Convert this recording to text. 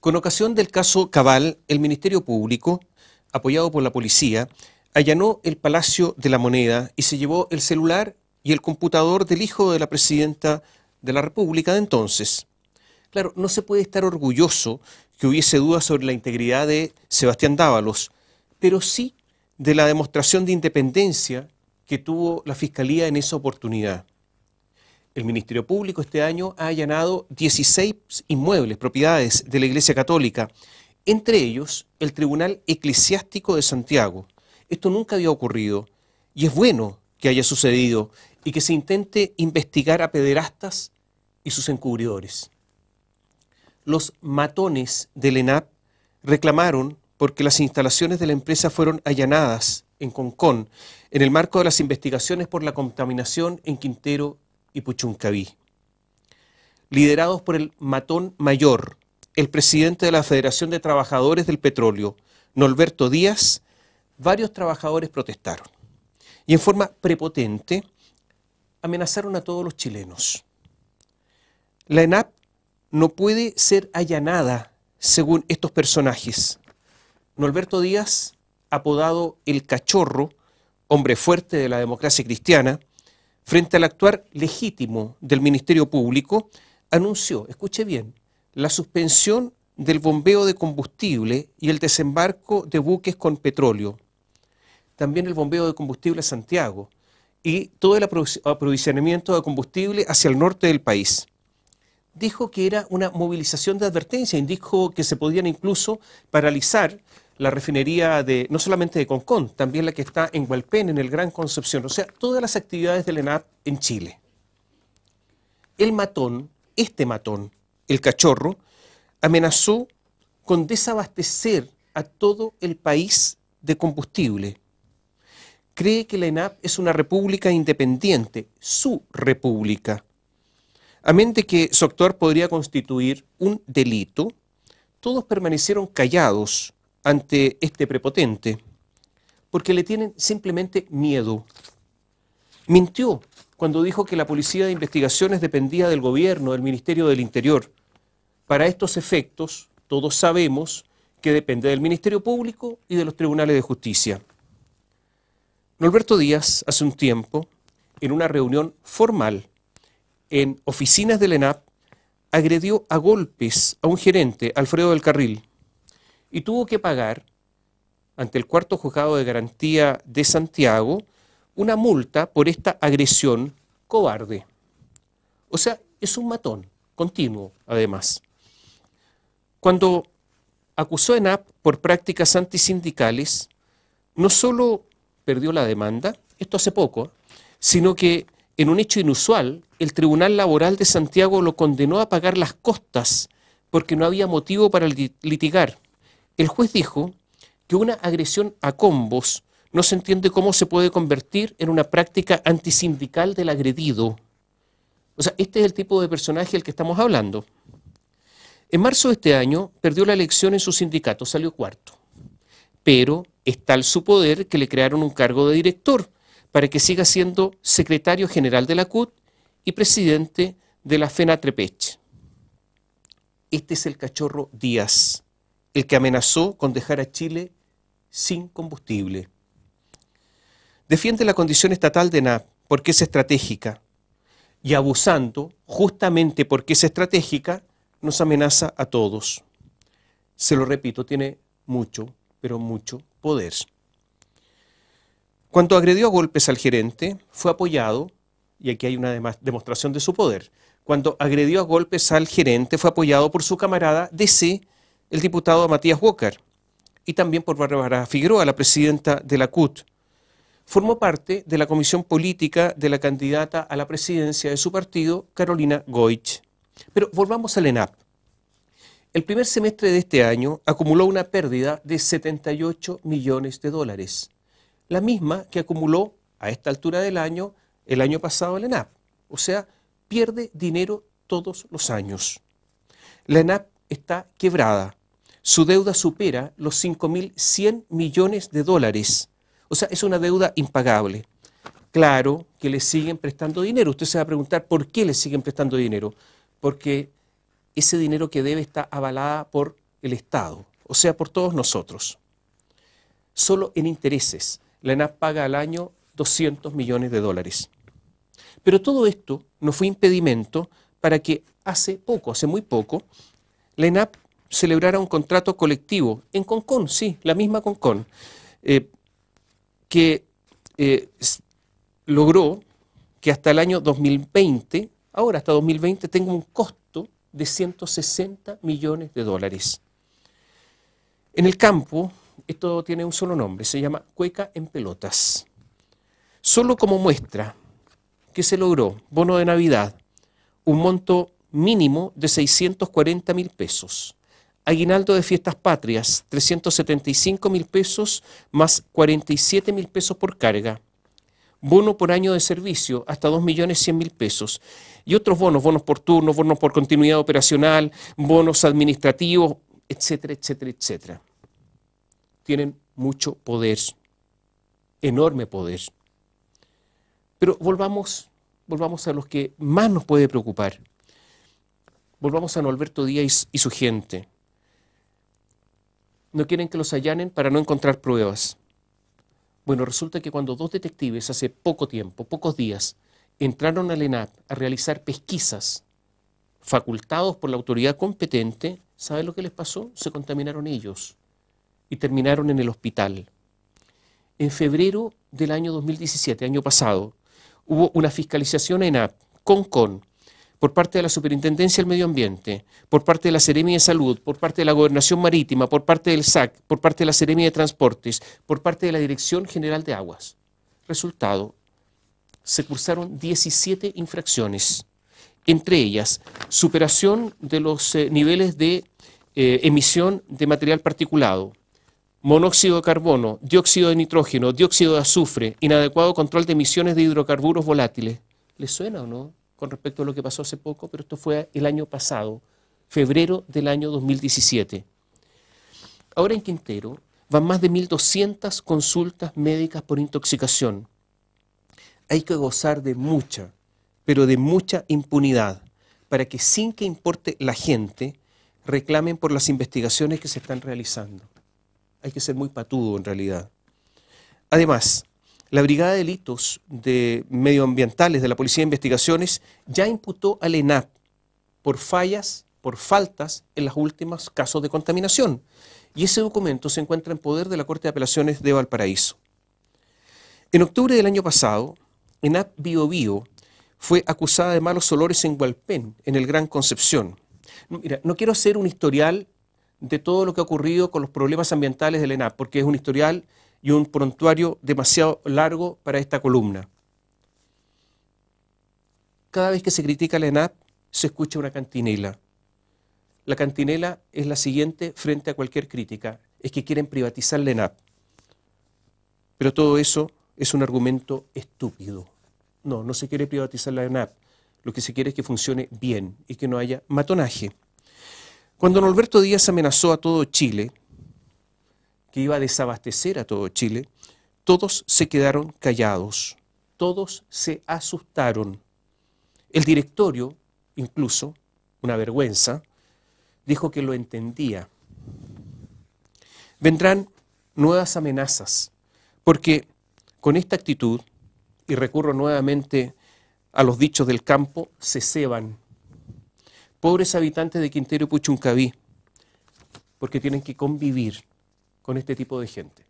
Con ocasión del caso Cabal, el Ministerio Público, apoyado por la policía, allanó el Palacio de la Moneda y se llevó el celular y el computador del hijo de la presidenta de la República de entonces. Claro, no se puede estar orgulloso que hubiese dudas sobre la integridad de Sebastián Dávalos, pero sí de la demostración de independencia que tuvo la Fiscalía en esa oportunidad el Ministerio Público este año ha allanado 16 inmuebles, propiedades de la Iglesia Católica, entre ellos el Tribunal Eclesiástico de Santiago. Esto nunca había ocurrido y es bueno que haya sucedido y que se intente investigar a pederastas y sus encubridores. Los matones del ENAP reclamaron porque las instalaciones de la empresa fueron allanadas en Concón en el marco de las investigaciones por la contaminación en Quintero y Puchuncaví. Liderados por el matón mayor, el presidente de la Federación de Trabajadores del Petróleo, Norberto Díaz, varios trabajadores protestaron y en forma prepotente amenazaron a todos los chilenos. La ENAP no puede ser allanada según estos personajes. Norberto Díaz, apodado El Cachorro, hombre fuerte de la democracia cristiana, frente al actuar legítimo del Ministerio Público, anunció, escuche bien, la suspensión del bombeo de combustible y el desembarco de buques con petróleo. También el bombeo de combustible a Santiago y todo el aprovisionamiento de combustible hacia el norte del país. Dijo que era una movilización de advertencia y dijo que se podían incluso paralizar la refinería de, no solamente de Concón, también la que está en Hualpén, en el Gran Concepción, o sea, todas las actividades del ENAP en Chile. El matón, este matón, el cachorro, amenazó con desabastecer a todo el país de combustible. Cree que la ENAP es una república independiente, su república. A mente que su actuar podría constituir un delito, todos permanecieron callados ante este prepotente, porque le tienen simplemente miedo. Mintió cuando dijo que la Policía de Investigaciones dependía del gobierno, del Ministerio del Interior. Para estos efectos, todos sabemos que depende del Ministerio Público y de los Tribunales de Justicia. Norberto Díaz, hace un tiempo, en una reunión formal en oficinas del ENAP, agredió a golpes a un gerente, Alfredo del Carril, y tuvo que pagar ante el cuarto juzgado de garantía de Santiago una multa por esta agresión cobarde. O sea, es un matón, continuo además. Cuando acusó a ENAP por prácticas antisindicales, no solo perdió la demanda, esto hace poco, sino que en un hecho inusual, el Tribunal Laboral de Santiago lo condenó a pagar las costas porque no había motivo para litigar el juez dijo que una agresión a combos no se entiende cómo se puede convertir en una práctica antisindical del agredido. O sea, este es el tipo de personaje al que estamos hablando. En marzo de este año perdió la elección en su sindicato, salió cuarto. Pero es tal su poder que le crearon un cargo de director para que siga siendo secretario general de la CUT y presidente de la FENA Trepeche. Este es el cachorro Díaz el que amenazó con dejar a Chile sin combustible. Defiende la condición estatal de NAP porque es estratégica y abusando, justamente porque es estratégica, nos amenaza a todos. Se lo repito, tiene mucho, pero mucho poder. Cuando agredió a golpes al gerente, fue apoyado, y aquí hay una demostración de su poder, cuando agredió a golpes al gerente, fue apoyado por su camarada DC, el diputado Matías Walker y también por Barbara Figueroa, la presidenta de la CUT. Formó parte de la comisión política de la candidata a la presidencia de su partido, Carolina Goich. Pero volvamos al ENAP. El primer semestre de este año acumuló una pérdida de 78 millones de dólares, la misma que acumuló a esta altura del año el año pasado el ENAP. O sea, pierde dinero todos los años. La ENAP está quebrada su deuda supera los 5.100 millones de dólares. O sea, es una deuda impagable. Claro que le siguen prestando dinero. Usted se va a preguntar por qué le siguen prestando dinero. Porque ese dinero que debe está avalada por el Estado, o sea, por todos nosotros. Solo en intereses, la ENAP paga al año 200 millones de dólares. Pero todo esto no fue impedimento para que hace poco, hace muy poco, la ENAP celebrara un contrato colectivo en Concón, sí, la misma Concon, eh, que eh, logró que hasta el año 2020, ahora hasta 2020, tenga un costo de 160 millones de dólares. En el campo, esto tiene un solo nombre, se llama cueca en pelotas. Solo como muestra que se logró bono de Navidad, un monto mínimo de 640 mil pesos aguinaldo de fiestas patrias, 375 mil pesos más 47 mil pesos por carga. Bono por año de servicio, hasta 2.100.000 pesos. Y otros bonos, bonos por turno, bonos por continuidad operacional, bonos administrativos, etcétera, etcétera, etcétera. Tienen mucho poder, enorme poder. Pero volvamos, volvamos a los que más nos puede preocupar. Volvamos a Norberto Díaz y su gente no quieren que los allanen para no encontrar pruebas. Bueno, resulta que cuando dos detectives hace poco tiempo, pocos días, entraron al ENAP a realizar pesquisas facultados por la autoridad competente, ¿saben lo que les pasó? Se contaminaron ellos y terminaron en el hospital. En febrero del año 2017, año pasado, hubo una fiscalización en ENAP, con por parte de la Superintendencia del Medio Ambiente, por parte de la Seremia de Salud, por parte de la Gobernación Marítima, por parte del SAC, por parte de la Seremia de Transportes, por parte de la Dirección General de Aguas. Resultado, se cursaron 17 infracciones, entre ellas superación de los eh, niveles de eh, emisión de material particulado, monóxido de carbono, dióxido de nitrógeno, dióxido de azufre, inadecuado control de emisiones de hidrocarburos volátiles. ¿Les suena o no? con respecto a lo que pasó hace poco, pero esto fue el año pasado, febrero del año 2017. Ahora en Quintero van más de 1.200 consultas médicas por intoxicación. Hay que gozar de mucha, pero de mucha impunidad, para que sin que importe la gente, reclamen por las investigaciones que se están realizando. Hay que ser muy patudo en realidad. Además, la Brigada de Delitos de Medioambientales de la Policía de Investigaciones ya imputó al ENAP por fallas, por faltas en los últimos casos de contaminación. Y ese documento se encuentra en poder de la Corte de Apelaciones de Valparaíso. En octubre del año pasado, ENAP Bio fue acusada de malos olores en Hualpén, en el Gran Concepción. Mira, no quiero hacer un historial de todo lo que ha ocurrido con los problemas ambientales del ENAP, porque es un historial y un prontuario demasiado largo para esta columna. Cada vez que se critica la ENAP, se escucha una cantinela. La cantinela es la siguiente frente a cualquier crítica, es que quieren privatizar la ENAP. Pero todo eso es un argumento estúpido. No, no se quiere privatizar la ENAP. Lo que se quiere es que funcione bien y que no haya matonaje. Cuando Norberto Díaz amenazó a todo Chile, que iba a desabastecer a todo Chile, todos se quedaron callados, todos se asustaron. El directorio, incluso, una vergüenza, dijo que lo entendía. Vendrán nuevas amenazas, porque con esta actitud, y recurro nuevamente a los dichos del campo, se ceban. Pobres habitantes de Quintero y Puchuncaví, porque tienen que convivir con este tipo de gente.